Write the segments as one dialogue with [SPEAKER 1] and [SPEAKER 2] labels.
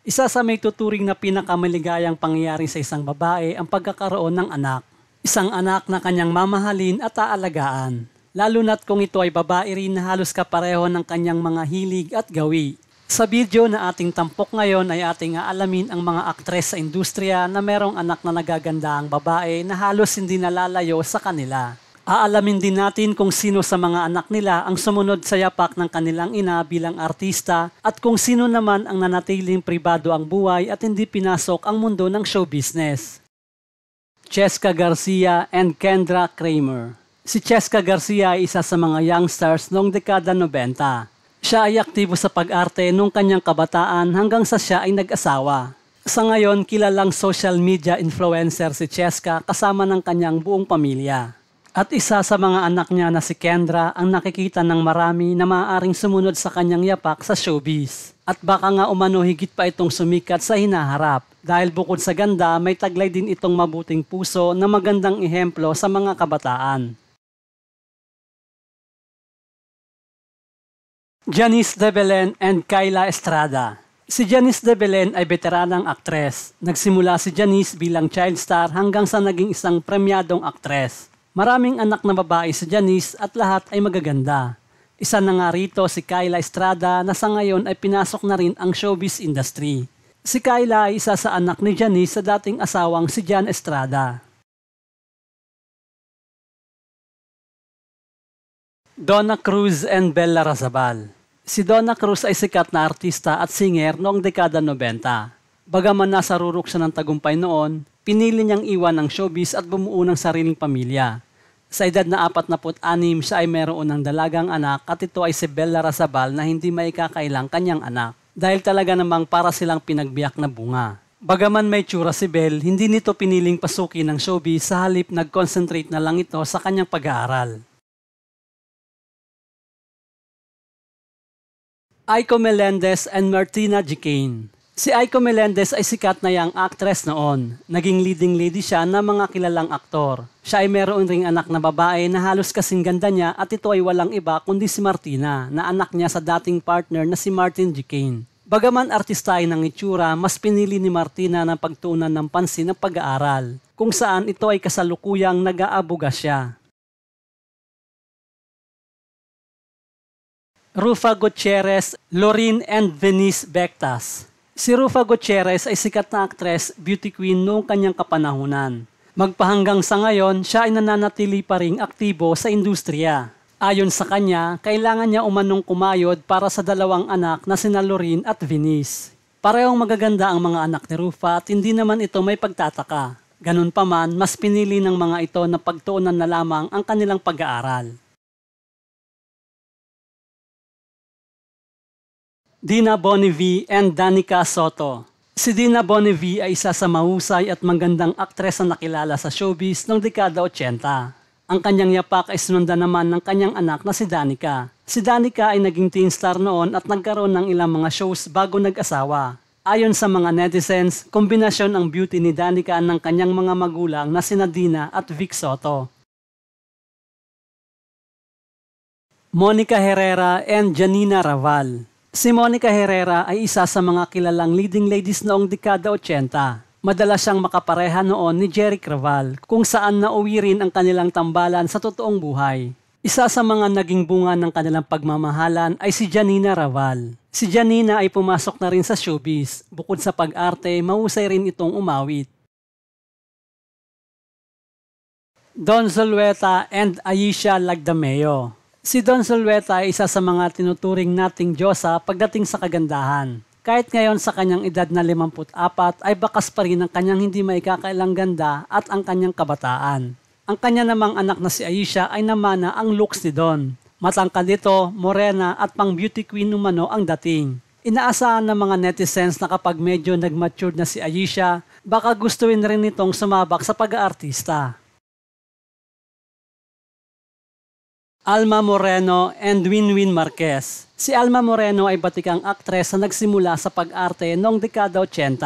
[SPEAKER 1] Isa sa may tuturing na pinakamaligayang pangyayari sa isang babae ang pagkakaroon ng anak. Isang anak na kanyang mamahalin at aalagaan. Lalo na't kung ito ay babae rin na halos kapareho ng kanyang mga hilig at gawi. Sa video na ating tampok ngayon ay ating aalamin ang mga aktres sa industriya na merong anak na nagaganda ang babae na halos hindi nalalayo sa kanila. Aalamin din natin kung sino sa mga anak nila ang sumunod sa yapak ng kanilang ina bilang artista at kung sino naman ang nanatiling pribado ang buhay at hindi pinasok ang mundo ng show business. Cheska Garcia and Kendra Kramer Si Cheska Garcia ay isa sa mga young stars noong dekada 90. Siya ay aktibo sa pag-arte noong kanyang kabataan hanggang sa siya ay nag-asawa. Sa ngayon, kilalang social media influencer si Cheska kasama ng kanyang buong pamilya. At isa sa mga anak niya na si Kendra ang nakikita ng marami na maaaring sumunod sa kanyang yapak sa showbiz. At baka nga umano higit pa itong sumikat sa hinaharap. Dahil bukod sa ganda, may taglay din itong mabuting
[SPEAKER 2] puso na magandang ehemplo sa mga kabataan. Janice De Belen and Kayla Estrada
[SPEAKER 1] Si Janice De Belen ay veteranang aktres. Nagsimula si Janice bilang child star hanggang sa naging isang premyadong aktres. Maraming anak na babae si Janice at lahat ay magaganda. Isa na nga rito si Kyla Estrada na sa ngayon ay pinasok na rin ang
[SPEAKER 2] showbiz industry. Si Kyla ay isa sa anak ni Janice sa dating asawang si Jan Estrada. Donna Cruz and Bella Razabal Si Donna Cruz ay sikat na artista at singer
[SPEAKER 1] noong dekada 90. Bagaman nasa rurok siya ng tagumpay noon, pinili niyang iwan ang showbiz at bumuo ng sariling pamilya. Sa edad na 46 siya ay meron ng dalagang anak at ito ay si Bella Razabal na hindi maikakailang kanyang anak dahil talaga namang para silang pinagbiyak na bunga. Bagaman may tsura si Bell, hindi nito piniling pasukin
[SPEAKER 2] ng showbiz sa halip nag-concentrate na lang ito sa kanyang pag-aaral. Aiko Melendez and Martina Gicane Si Aiko Melendez ay sikat na yang actress noon. Naging leading lady siya
[SPEAKER 1] ng mga kilalang aktor. Siya ay meron ring anak na babae na halos kasing ganda niya at ito ay walang iba kundi si Martina, na anak niya sa dating partner na si Martin G. Kane. Bagaman artista ay ng itsura, mas pinili ni Martina ng pagtuunan ng pansin ng pag-aaral, kung
[SPEAKER 2] saan ito ay kasalukuyang nag-aabuga siya. Rufa Gutierrez, Lorin and Venice
[SPEAKER 1] Bectas. Si Rufa Gutierrez ay sikat na aktres, beauty queen noong kanyang kapanahunan. Magpahanggang sa ngayon, siya ay nananatili pa ring aktibo sa industriya. Ayon sa kanya, kailangan niya umanong kumayod para sa dalawang anak na sina Lorin at Venice. Parehong magaganda ang mga anak ni Rufa at hindi naman ito may pagtataka. Ganun pa
[SPEAKER 2] man, mas pinili ng mga ito na pagtuunan na lamang ang kanilang pag-aaral. Dina Bonnevie and Danica Soto. Si Dina Bonnevie ay isa sa mahusay at magandang aktres na
[SPEAKER 1] nakilala sa showbiz ng dekada 80. Ang kanyang yapak ay sinundan naman ng kanyang anak na si Danica. Si Danica ay naging teen star noon at nagkaroon ng ilang mga shows bago
[SPEAKER 2] nag-asawa. Ayon sa mga netizens, kombinasyon ang beauty ni Danica ng kanyang mga magulang na sina Dina at Vic Soto. Monica Herrera and Janina Raval Si Monica Herrera ay isa sa
[SPEAKER 1] mga kilalang leading ladies noong dekada 80. Madalas siyang makapareha noon ni Jerry Craval kung saan nauwi rin ang kanilang tambalan sa totoong buhay. Isa sa mga naging bunga ng kanilang pagmamahalan ay si Janina Raval. Si Janina ay pumasok na rin sa
[SPEAKER 2] showbiz. Bukod sa pag-arte, mahusay rin itong umawit. Don Zulueta and Aisha Lagdameo.
[SPEAKER 1] Si Don Solweta ay isa sa mga tinuturing nating Diyosa pagdating sa kagandahan. Kahit ngayon sa kanyang edad na 54 ay bakas pa rin ang kanyang hindi maikakailang ganda at ang kanyang kabataan. Ang kanya namang anak na si Aisha ay namana ang looks ni Don. Matangkad ito, morena at pang beauty queen numano ang dating. Inaasahan ng mga
[SPEAKER 2] netizens na kapag medyo nagmature na si Aisha, baka gustuin rin nitong sumabak sa pag-aartista. Alma Moreno and Winwin Marquez. Si Alma Moreno ay batikang aktres na nagsimula sa
[SPEAKER 1] pag-arte noong dekada 80.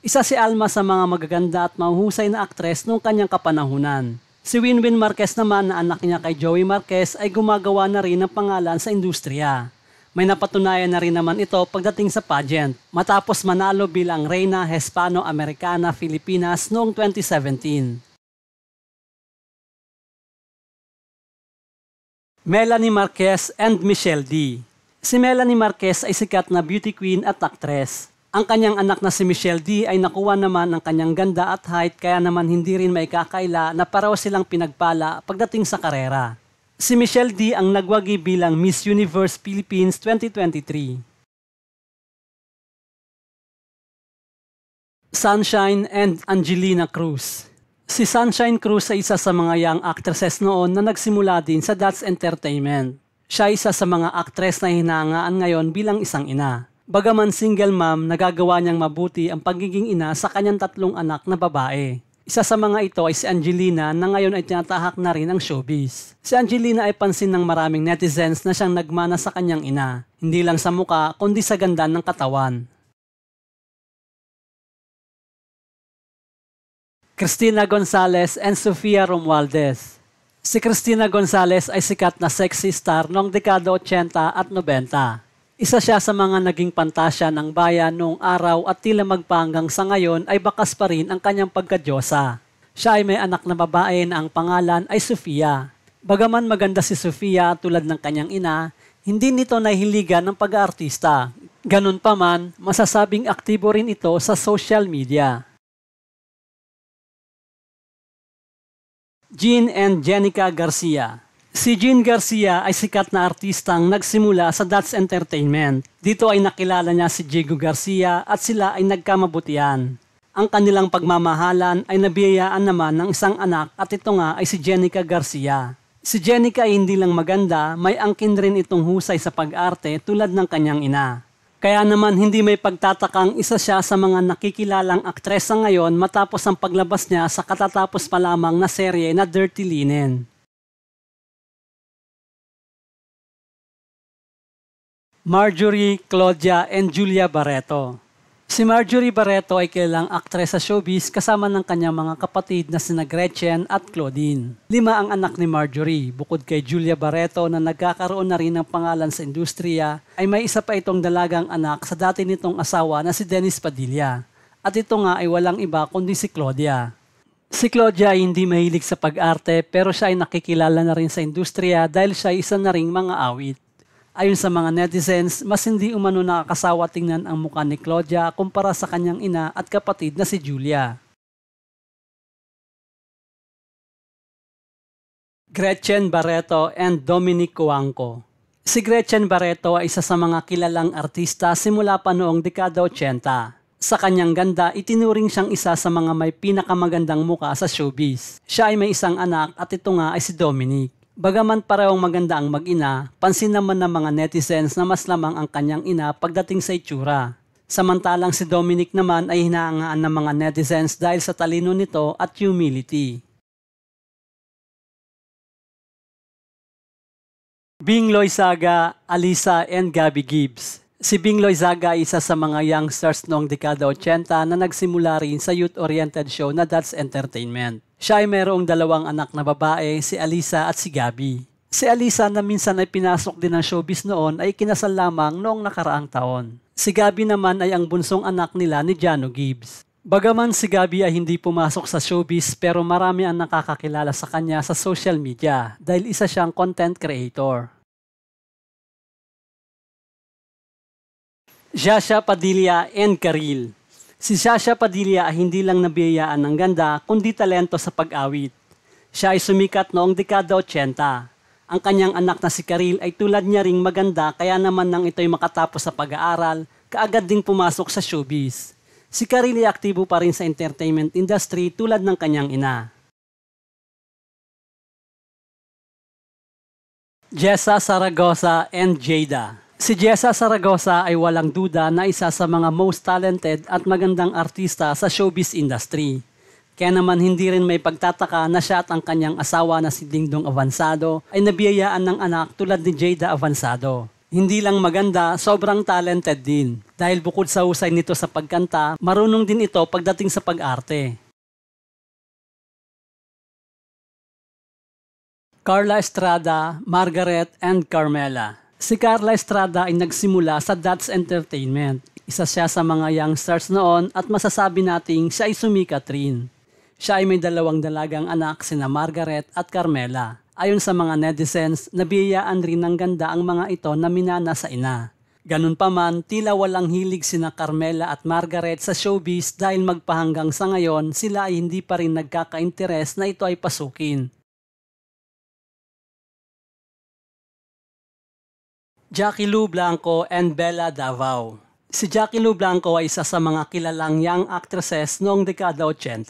[SPEAKER 1] Isa si Alma sa mga magaganda at mahuhusay na aktres noong kanyang kapanahunan. Si Winwin Marquez naman na anak niya kay Joey Marquez ay gumagawa na rin ng pangalan sa industriya. May napatunayan na rin naman ito pagdating sa pageant
[SPEAKER 2] matapos manalo bilang Reyna Hispano-Americana Filipinas noong 2017. Melanie Marquez and Michelle D. Si Melanie Marquez ay sikat na beauty queen at actress.
[SPEAKER 1] Ang kanyang anak na si Michelle D ay nakuha naman ng kanyang ganda at height kaya naman hindi rin may kakaila na paraw silang pinagpala pagdating sa karera. Si Michelle D ang nagwagi
[SPEAKER 2] bilang Miss Universe Philippines 2023. Sunshine and Angelina Cruz
[SPEAKER 1] Si Sunshine Cruz ay isa sa mga young actresses noon na nagsimula din sa Dats Entertainment. Siya ay isa sa mga actress na hinangaan ngayon bilang isang ina. Bagaman single mom, nagagawa niyang mabuti ang pagiging ina sa kanyang tatlong anak na babae. Isa sa mga ito ay si Angelina na ngayon ay tinatahak na rin ang showbiz. Si Angelina ay pansin ng maraming
[SPEAKER 2] netizens na siyang nagmana sa kanyang ina, hindi lang sa muka kundi sa ganda ng katawan. Christina Gonzalez and Sofia Romualdez. Si Christina Gonzalez ay sikat na sexy star
[SPEAKER 1] noong dekada 80 at 90. Isa siya sa mga naging pantasya ng bayan noong araw at tila magpanggang sa ngayon ay bakas pa rin ang kanyang pagkadyosa. Siya ay may anak na babae na ang pangalan ay Sofia. Bagaman maganda si Sofia tulad ng kanyang ina, hindi nito nahiligan ng pag-aartista. Ganun pa man, masasabing
[SPEAKER 2] aktibo rin ito sa social media. Jean and Jenica Garcia. Si Jean Garcia ay
[SPEAKER 1] sikat na artistang nagsimula sa Dots Entertainment. Dito ay nakilala niya si Diego Garcia at sila ay nagkamabutian. Ang kanilang pagmamahalan ay nabiyayaan naman ng isang anak at ito nga ay si Jenica Garcia. Si Jenica ay hindi lang maganda, may angkin rin itong husay sa pag-arte tulad ng kanyang ina. Kaya naman hindi may pagtatakang isa siya sa mga nakikilalang aktresa ngayon matapos ang paglabas niya sa katatapos
[SPEAKER 2] pa lamang na serye na Dirty Linen. Marjorie, Claudia, and Julia Barreto.
[SPEAKER 1] Si Marjorie Barreto ay kilalang aktres sa showbiz kasama ng kanyang mga kapatid na sina Gretchen at Claudine. Lima ang anak ni Marjorie. Bukod kay Julia Barreto na nagkakaroon na rin ng pangalan sa industriya, ay may isa pa itong dalagang anak sa dati nitong asawa na si Dennis Padilla. At ito nga ay walang iba kundi si Claudia. Si Claudia ay hindi mahilig sa pag-arte pero siya ay nakikilala na rin sa industriya dahil siya ay isa na ring mga awit. Ayon sa mga netizens, mas hindi umano nakakasawa tingnan ang mukha ni
[SPEAKER 2] Claudia kumpara sa kanyang ina at kapatid na si Julia. Gretchen Barreto and Dominic Cuangco
[SPEAKER 1] Si Gretchen Barreto ay isa sa mga kilalang artista simula pa noong dekada 80. Sa kanyang ganda, itinuring siyang isa sa mga may pinakamagandang muka sa showbiz. Siya ay may isang anak at ito nga ay si Dominic. Bagaman parehong maganda ang mag-ina, pansin naman ng mga netizens na mas lamang ang kanyang ina pagdating sa itsura.
[SPEAKER 2] Samantalang si Dominic naman ay hinahangaan ng mga netizens dahil sa talino nito at humility. Bing Loizaga, Alisa, and Gabby Gibbs. Si Bing Loizaga ay isa sa mga
[SPEAKER 1] youngsters noong dekada 80 na nagsimula rin sa youth-oriented show na That's Entertainment. Siya ay merong dalawang anak na babae, si Alisa at si Gabby. Si Alisa na minsan ay pinasok din ng showbiz noon ay kinasal lamang noong nakaraang taon. Si Gabby naman ay ang bunsong anak nila ni Jano Gibbs. Bagaman si Gabby ay hindi pumasok sa showbiz pero
[SPEAKER 2] marami ang nakakakilala sa kanya sa social media dahil isa siyang content creator. Jasha Padilla and Karil Si Sasha Padilla ay hindi lang nabiyayaan ng ganda, kundi talento sa
[SPEAKER 1] pag-awit. Siya ay sumikat noong dekada 80. Ang kanyang anak na si Karil ay tulad niya ring maganda kaya naman nang ito'y makatapos sa pag-aaral, kaagad ding pumasok
[SPEAKER 2] sa showbiz. Si Karil ay aktibo pa rin sa entertainment industry tulad ng kanyang ina. Jessa Saragosa and Jada Si Jessa Saragosa ay walang duda na isa sa mga most
[SPEAKER 1] talented at magandang artista sa showbiz industry. Kaya naman hindi rin may pagtataka na siya at ang kanyang asawa na si Dingdong Avanzado ay nabiyayaan ng anak tulad ni Jada Avanzado. Hindi lang maganda, sobrang talented din. Dahil bukod sa husay
[SPEAKER 2] nito sa pagkanta, marunong din ito pagdating sa pag-arte. Carla Estrada, Margaret, and
[SPEAKER 1] Carmela. Si Carla Estrada ay nagsimula sa Dots Entertainment. Isa siya sa mga young stars noon at masasabi nating siya ay sumikat rin. Siya ay may dalawang dalagang anak sina Margaret at Carmela. Ayon sa mga netizens, nabiyayaan rin ng ganda ang mga ito na minana sa ina. Ganun pa man, tila walang hilig sina Carmela
[SPEAKER 2] at Margaret sa showbiz dahil magpahanggang sa ngayon sila ay hindi pa rin nagkaka nagkakainteres na ito ay pasukin. Jackie Lou Blanco and Bella Davao. Si Jackie Lou Blanco
[SPEAKER 1] ay isa sa mga kilalang young actresses noong dekada 80.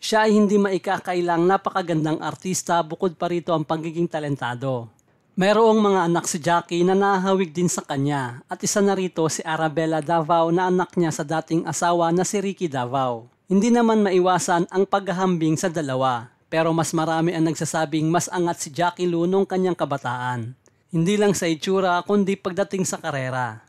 [SPEAKER 1] Siya ay hindi maikakailang napakagandang artista bukod pa rito ang pagiging talentado. Mayroong mga anak si Jackie na nahahawig din sa kanya at isa na rito si Arabella Davao na anak niya sa dating asawa na si Ricky Davao. Hindi naman maiwasan ang paghahambing sa dalawa pero mas marami ang nagsasabing mas angat si Jackie Lou noong kanyang kabataan. Hindi
[SPEAKER 2] lang sa itsura, kundi pagdating sa karera.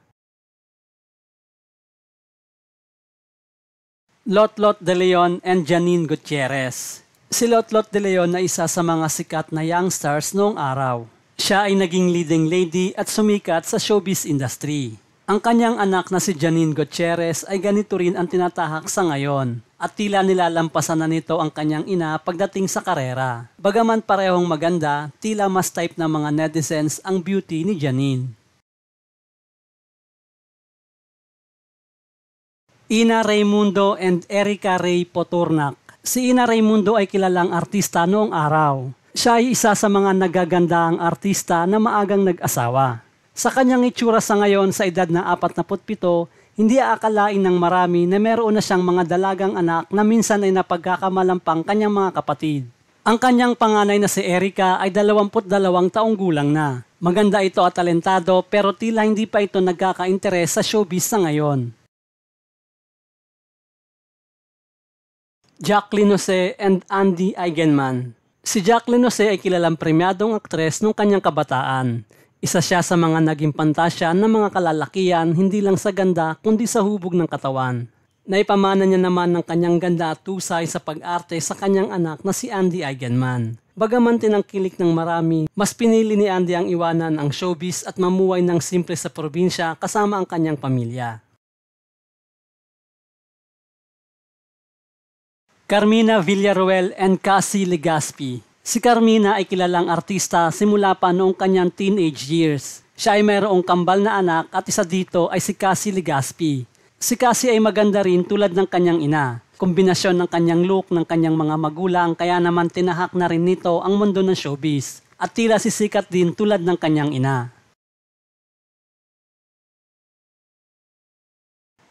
[SPEAKER 2] Lotlot de Leon and Janine Gutierrez.
[SPEAKER 1] Si Lotlot de Leon na isa sa mga sikat na young stars noong araw. Siya ay naging leading lady at sumikat sa showbiz industry. Ang kanyang anak na si Janine Gutierrez ay ganito rin ang tinatahak sa ngayon at tila nilalampasan na nito ang kanyang ina pagdating
[SPEAKER 2] sa karera. Bagaman parehong maganda, tila mas type ng mga netizens ang beauty ni Janine. Ina Raimundo and Erika Ray Poturnak. Si Ina Raimundo ay kilalang
[SPEAKER 1] artista noong araw. Siya ay isa sa mga nagagandang artista na maagang nag-asawa. Sa kanyang itsura sa ngayon sa edad na 47, hindi aakalain ng marami na meron na siyang mga dalagang anak na minsan ay napagkakamalampang kanyang mga kapatid. Ang kanyang panganay na si Erika ay 22 taong gulang na. Maganda
[SPEAKER 2] ito at talentado pero tila hindi pa ito nagkaka-interes sa showbiz sa ngayon. Jacqueline Jose and Andy Eigenman Si Jacqueline Jose ay kilalang premiadong aktres nung kanyang kabataan.
[SPEAKER 1] Isa siya sa mga naging pantasya ng mga kalalakian hindi lang sa ganda kundi sa hubog ng katawan. Naipamana niya naman ng kanyang ganda at tusay sa pag-arte sa kanyang anak na si Andy Eigenman. Bagaman tinangkilik ng marami, mas pinili ni Andy ang iwanan ang
[SPEAKER 2] showbiz at mamuhay ng simple sa probinsya kasama ang kanyang pamilya. Carmina Villaruel and Cassie Legaspi Si Carmina ay kilalang artista simula pa noong kanyang teenage
[SPEAKER 1] years. Siya ay mayroong kambal na anak at isa dito ay si Cassie Legaspi. Si Cassie ay maganda rin tulad ng kanyang ina. Kombinasyon ng kanyang look ng kanyang mga magulang kaya
[SPEAKER 2] naman tinahak na rin nito ang mundo ng showbiz. At tila sikat din tulad ng kanyang ina.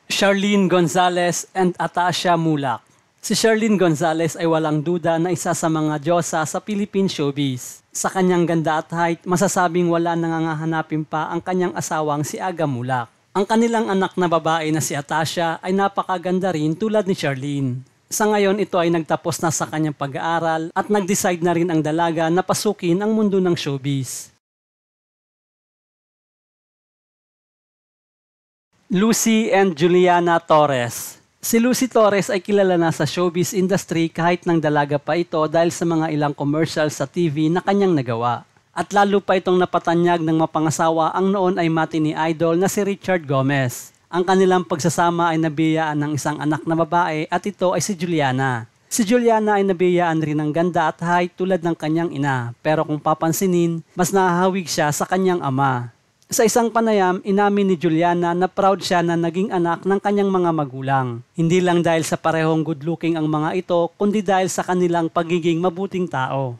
[SPEAKER 2] Charlene Gonzalez and Atasha Mulak Si Sherlyn Gonzalez ay walang duda na isa
[SPEAKER 1] sa mga diyosa sa Philippine showbiz. Sa kanyang ganda at height, masasabing wala nangangahanapin pa ang kanyang asawang si Aga Mulak. Ang kanilang anak na babae na si Atasha ay napakaganda rin tulad ni Sherlyn. Sa ngayon, ito ay nagtapos na sa kanyang pag-aaral
[SPEAKER 2] at nag-decide na rin ang dalaga na pasukin ang mundo ng showbiz. Lucy and Juliana Torres Si Lucy Torres ay kilala na sa showbiz industry kahit nang dalaga pa ito
[SPEAKER 1] dahil sa mga ilang commercial sa TV na kanyang nagawa. At lalo pa itong napatanyag ng mapangasawa ang noon ay mati ni idol na si Richard Gomez. Ang kanilang pagsasama ay nabiyaan ng isang anak na babae at ito ay si Juliana. Si Juliana ay nabiyaan rin ng ganda at height tulad ng kanyang ina pero kung papansinin, mas nahahawig siya sa kanyang ama. Sa isang panayam, inamin ni Juliana na proud siya na naging anak ng kanyang mga
[SPEAKER 2] magulang. Hindi lang dahil sa parehong good-looking ang mga ito, kundi dahil sa kanilang pagiging mabuting tao.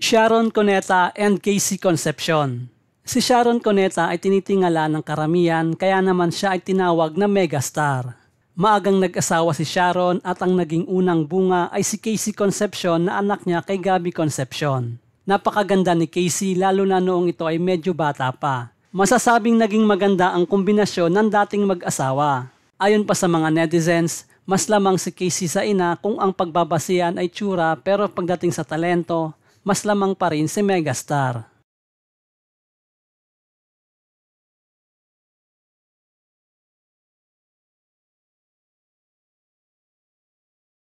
[SPEAKER 2] Sharon Coneta and Casey Concepcion Si Sharon
[SPEAKER 1] Coneta ay tinitingala ng karamihan kaya naman siya ay tinawag na megastar. Maagang nag-asawa si Sharon at ang naging unang bunga ay si Casey Concepcion na anak niya kay Gabby Concepcion. Napakaganda ni Casey lalo na noong ito ay medyo bata pa. Masasabing naging maganda ang kombinasyon ng dating mag-asawa. Ayon pa sa mga netizens, mas lamang si Casey sa ina kung ang pagbabasihan ay tsura pero pagdating sa
[SPEAKER 2] talento, mas lamang pa rin si Megastar.